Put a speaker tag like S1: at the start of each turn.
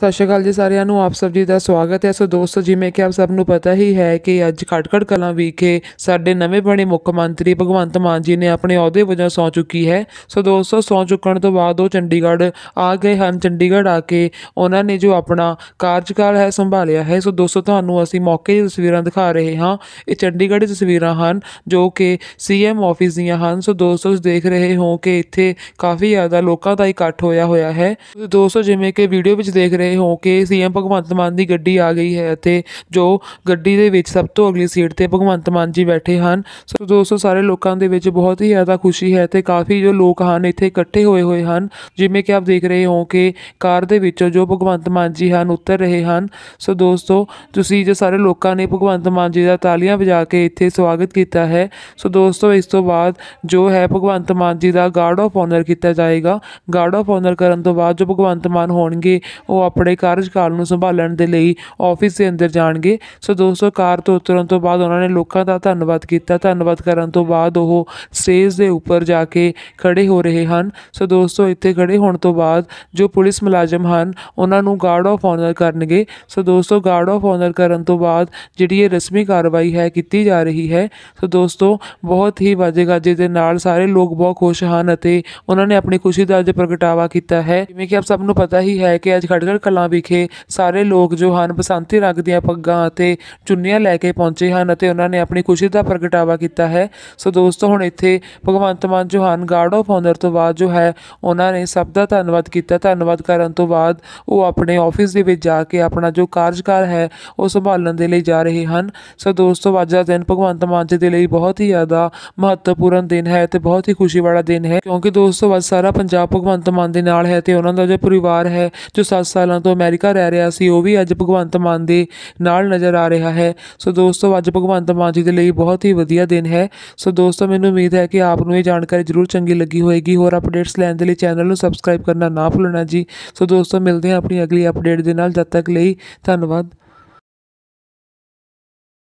S1: ਸਤਿ ਸ਼੍ਰੀ ਅਕਾਲ ਜੀ ਸਾਰਿਆਂ ਨੂੰ ਆਪ ਸਭ ਜੀ ਦਾ ਸਵਾਗਤ ਹੈ ਸੋ ਦੋਸਤੋ ਜਿਵੇਂ ਕਿ ਆਪ ਸਭ ਨੂੰ ਪਤਾ ਹੀ ਹੈ ਕਿ ਅੱਜ ਖਟਕੜ ਕਲਾਂ ਵਿਖੇ ਸਾਡੇ ਨਵੇਂ ਬਣੇ ਮੁੱਖ ਮੰਤਰੀ ਭਗਵੰਤ ਮਾਨ ਜੀ ਨੇ ਆਪਣੇ ਅਹੁਦੇ ਵਜੋਂ ਸੌਂ ਚੁੱਕੀ ਹੈ ਸੋ ਦੋਸਤੋ ਸੌਂ ਚੁੱਕਣ ਤੋਂ ਬਾਅਦ ਉਹ ਚੰਡੀਗੜ੍ਹ ਆ ਗਏ ਹਨ ਚੰਡੀਗੜ੍ਹ ਆ ਕੇ ਉਹਨਾਂ ਨੇ ਜੋ ਆਪਣਾ ਕਾਰਜਕਾਲ ਹੈ ਸੰਭਾਲਿਆ ਹੈ ਸੋ ਦੋਸਤੋ ਤੁਹਾਨੂੰ ਅਸੀਂ ਮੌਕੇ ਦੀਆਂ ਤਸਵੀਰਾਂ ਦਿਖਾ ਰਹੇ ਹਾਂ ਇਹ ਚੰਡੀਗੜ੍ਹ ਦੀ ਤਸਵੀਰਾਂ ਹਨ ਜੋ ਕਿ ਸੀਐਮ ਆਫਿਸ ਦੀਆਂ ਹਨ ਸੋ ਦੋਸਤੋ ਤੁਸੀਂ ਦੇਖ ਰਹੇ ਹੋ ਕਿ ਇੱਥੇ ਕਾਫੀ ਜ਼ਿਆਦਾ ਲੋਕਾਂ ਦਾ ਇਕੱਠ ਹੋਇਆ ਹੋਇਆ ਹੈ ਦੋਸਤੋ ਜਿਵੇਂ ਕਿ ਵੀਡੀਓ ਵਿੱਚ ਦੇਖ ਖੜੇ ਹੋ ਕੇ ਸੀਐਮ ਭਗਵੰਤ ਮਾਨ ਦੀ ਗੱਡੀ ਆ ਗਈ ਹੈ ਅਤੇ ਜੋ ਗੱਡੀ ਦੇ ਵਿੱਚ ਸਭ ਤੋਂ ਅਗਲੀ ਸੀਟ ਤੇ ਭਗਵੰਤ ਮਾਨ ਜੀ ਬੈਠੇ ਹਨ ਸੋ ਦੋਸਤੋ ਸਾਰੇ ਲੋਕਾਂ ਦੇ ਵਿੱਚ ਬਹੁਤ ਹੀ ਜ਼ਿਆਦਾ ਖੁਸ਼ੀ ਹੈ ਤੇ ਕਾਫੀ ਜੋ ਲੋਕ ਹਨ ਇੱਥੇ ਇਕੱਠੇ ਹੋਏ ਹੋਏ ਹਨ ਜਿਵੇਂ ਕਿ ਆਪ ਦੇਖ ਰਹੇ ਹੋ ਕਿ ਕਾਰ ਦੇ ਵਿੱਚੋਂ ਜੋ ਭਗਵੰਤ ਮਾਨ ਜੀ ਹਨ ਉਤਰ ਰਹੇ ਹਨ ਸੋ ਦੋਸਤੋ ਤੁਸੀਂ ਜੋ ਸਾਰੇ ਲੋਕਾਂ ਨੇ ਭਗਵੰਤ ਮਾਨ ਜੀ ਦਾ ਤਾਲੀਆਂ ਵਜਾ ਕੇ ਇੱਥੇ ਸਵਾਗਤ ਕੀਤਾ ਹੈ ਸੋ ਦੋਸਤੋ ਇਸ ਤੋਂ ਬਾਅਦ ਜੋ ਹੈ ਭਗਵੰਤ ਮਾਨ ਜੀ ਦਾ ਗਾਰਡ ਆਫ ਆਨਰ ਕੀਤਾ ਜਾਏਗਾ ਗਾਰਡ ਆਫ ਆਨਰ ਕਰਨ ਤੋਂ ਬਾਅਦ ਜੋ ਭਗਵੰਤ ਮਾਨ ਹੋਣਗੇ ਉਹ ਆਪਣੇ ਕਾਰਜਕਾਲ ਨੂੰ ਸੰਭਾਲਣ ਦੇ ਲਈ ਆਫਿਸ ਦੇ ਅੰਦਰ ਜਾਣਗੇ ਸੋ ਦੋਸਤੋ ਕਾਰ ਤੋਂ ਉਤਰਨ ਤੋਂ ਬਾਅਦ ਉਹਨਾਂ ਨੇ ਲੋਕਾਂ ਦਾ ਧੰਨਵਾਦ ਕੀਤਾ ਧੰਨਵਾਦ ਕਰਨ ਤੋਂ ਬਾਅਦ ਉਹ ਸਟੇਜ ਦੇ ਉੱਪਰ ਜਾ ਕੇ ਖੜੇ ਹੋ ਰਹੇ ਹਨ ਸੋ ਦੋਸਤੋ ਇੱਥੇ ਖੜੇ ਹੋਣ ਤੋਂ ਬਾਅਦ ਜੋ ਪੁਲਿਸ ਮੁਲਾਜ਼ਮ ਹਨ ਉਹਨਾਂ ਨੂੰ ਗਾਰਡ ਆਫ ਆਨਰ ਕਰਨਗੇ ਸੋ ਦੋਸਤੋ ਗਾਰਡ ਆਫ ਆਨਰ ਕਰਨ ਤੋਂ ਬਾਅਦ ਜਿਹੜੀ ਇਹ ਰਸਮੀ ਕਾਰਵਾਈ ਹੈ ਕੀਤੀ ਜਾ ਰਹੀ ਹੈ ਸੋ ਦੋਸਤੋ ਬਹੁਤ ਹੀ ਵਾਜੇ-ਗਾਜੇ ਦੇ ਨਾਲ ਸਾਰੇ ਲੋਕ ਬਹੁਤ ਖੁਸ਼ ਹਨ ਅਤੇ ਉਹਨਾਂ ਨੇ ਆਪਣੀ ਖੁਸ਼ੀ ਦਾ ਅੱਜ ਪ੍ਰਗਟਾਵਾ ਕੀਤਾ ਹੈ ਜਿਵੇਂ ਕਿ ਆਪ ਸਭ ਨੂੰ ਪਤਾ ਹੀ ਹੈ ਕਿ ਅੱਜ ਖੜਗੜ ਕਲਾਂ ਵਿਖੇ ਸਾਰੇ ਲੋਕ ਜੋ ਹਨ ਬਸੰਤੀ ਰੰਗ ਦੀਆਂ ਪੱਗਾਂ ਅਤੇ ਚੁੰਨੀਆਂ ਲੈ ਕੇ ਪਹੁੰਚੇ ਹਨ ਅਤੇ ਉਹਨਾਂ ਨੇ ਆਪਣੀ ਖੁਸ਼ੀ ਦਾ ਪ੍ਰਗਟਾਵਾ ਕੀਤਾ ਹੈ ਸੋ ਦੋਸਤੋ ਹੁਣ ਇੱਥੇ ਭਗਵੰਤ ਮਾਨ ਹਨ ਗਾਰਡ ਆਫ ਆਨਰ ਤੋਂ ਬਾਅਦ ਜੋ ਹੈ ਉਹਨਾਂ ਨੇ ਸਭ ਦਾ ਧੰਨਵਾਦ ਕੀਤਾ ਧੰਨਵਾਦ ਕਰਨ ਤੋਂ ਬਾਅਦ ਉਹ ਆਪਣੇ ਆਫਿਸ ਦੇ ਵਿੱਚ ਜਾ ਕੇ ਆਪਣਾ ਜੋ ਕਾਰਜਕਾਰ ਹੈ ਉਹ ਸੰਭਾਲਣ ਦੇ ਲਈ ਜਾ ਰਹੇ ਹਨ ਸੋ ਦੋਸਤੋ ਅੱਜ ਦਾ ਦਿਨ ਭਗਵੰਤ ਮਾਨ ਜੀ ਦੇ ਲਈ ਬਹੁਤ ਹੀ ਜ਼ਿਆਦਾ ਮਹੱਤਵਪੂਰਨ ਦਿਨ ਹੈ ਤੇ ਬਹੁਤ ਹੀ ਖੁਸ਼ੀ ਵਾਲਾ ਦਿਨ ਹੈ ਕਿਉਂਕਿ ਦੋਸਤੋ ਅੱਜ ਸਾਰਾ ਪੰਜਾਬ ਭਗਵੰਤ ਮਾਨ ਦੇ ਨਾਲ ਹੈ ਤੇ ਉਹਨਾਂ ਦਾ ਜੋ ਪਰਿਵਾਰ ਹੈ ਜੋ 7 ਸਾਲਾਂ ਸਾਲਾਂ ਤੋਂ ਅਮਰੀਕਾ ਰਹਿ ਰਿਹਾ ਸੀ ਉਹ ਵੀ ਅੱਜ ਭਗਵੰਤ ਮਾਨ ਦੇ ਨਾਲ ਨਜ਼ਰ ਆ ਰਿਹਾ ਹੈ ਸੋ ਦੋਸਤੋ ਅੱਜ ਭਗਵੰਤ ਮਾਨ ਜੀ ਦੇ ਲਈ ਬਹੁਤ ਹੀ ਵਧੀਆ ਦਿਨ ਹੈ ਸੋ ਦੋਸਤੋ ਮੈਨੂੰ ਉਮੀਦ ਹੈ ਕਿ ਆਪ ਨੂੰ ਇਹ ਜਾਣਕਾਰੀ ਜ਼ਰੂਰ ਚੰਗੀ ਲੱਗੀ ਹੋਵੇਗੀ ਹੋਰ ਅਪਡੇਟਸ ਲੈਣ ਦੇ ਲਈ ਚੈਨਲ ਨੂੰ ਸਬਸਕ੍ਰਾਈਬ ਕਰਨਾ ਨਾ ਭੁੱਲਣਾ ਜੀ ਸੋ ਦੋਸਤੋ ਮਿਲਦੇ ਹਾਂ ਆਪਣੀ ਅਗਲੀ ਅਪਡੇਟ ਦੇ ਨਾਲ ਜਦ ਤੱਕ ਲਈ ਧੰਨਵਾਦ